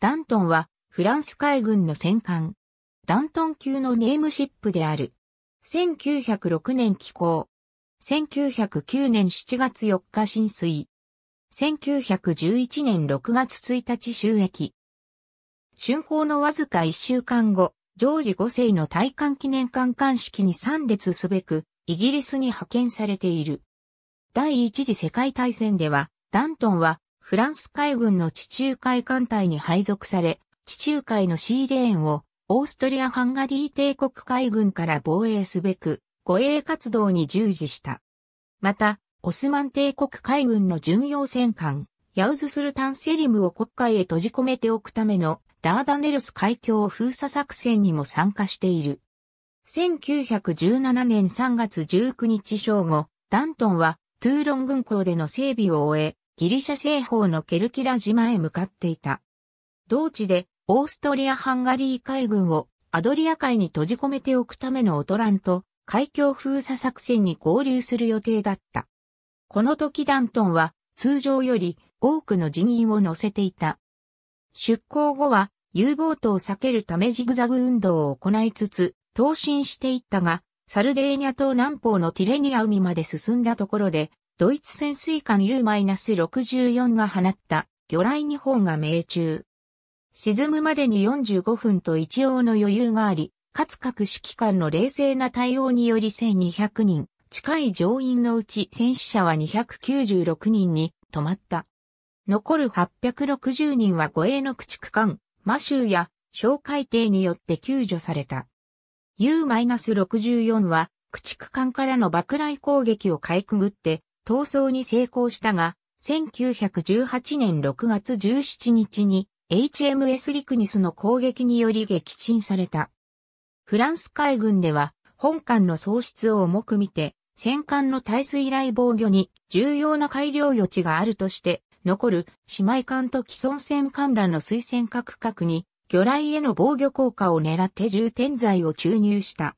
ダントンはフランス海軍の戦艦。ダントン級のネームシップである。1906年寄港。1909年7月4日浸水。1911年6月1日収益。竣工のわずか1週間後、ジョージ5世の戴艦記念館艦式に参列すべく、イギリスに派遣されている。第一次世界大戦では、ダントンはフランス海軍の地中海艦隊に配属され、地中海のシーレーンをオーストリア・ハンガリー帝国海軍から防衛すべく、護衛活動に従事した。また、オスマン帝国海軍の巡洋戦艦、ヤウズスルタンセリムを国海へ閉じ込めておくためのダーダネルス海峡封鎖作戦にも参加している。1917年3月19日正午、ダントンはトゥーロン軍港での整備を終え、ギリシャ西方のケルキラ島へ向かっていた。同地でオーストリア・ハンガリー海軍をアドリア海に閉じ込めておくためのオトランと海峡封鎖作戦に合流する予定だった。この時ダントンは通常より多くの人員を乗せていた。出港後は U ボートを避けるためジグザグ運動を行いつつ、投進していったが、サルデーニャ島南方のティレニア海まで進んだところで、ドイツ潜水艦 U-64 が放った魚雷2本が命中。沈むまでに45分と一応の余裕があり、かつ各指揮官の冷静な対応により1200人、近い乗員のうち戦死者は296人に止まった。残る860人は護衛の駆逐艦、マシューや小海艇によって救助された。U-64 は駆逐艦からの爆雷攻撃をかいくぐって逃走に成功したが、1918年6月17日に HMS リクニスの攻撃により撃沈された。フランス海軍では本艦の喪失を重く見て、戦艦の耐水雷防御に重要な改良余地があるとして、残る姉妹艦と既存戦艦らの水戦各角に魚雷への防御効果を狙って重点剤を注入した。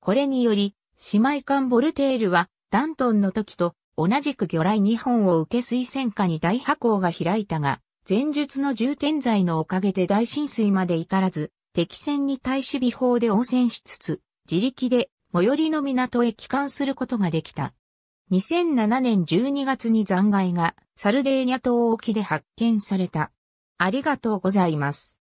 これにより、姉妹艦ボルテールはダントンの時と同じく魚雷2本を受け水戦下に大破口が開いたが、前述の重点剤のおかげで大浸水まで至らず、敵船に対し微砲で応戦しつつ、自力で最寄りの港へ帰還することができた。2007年12月に残骸がサルデーニャ島沖で発見された。ありがとうございます。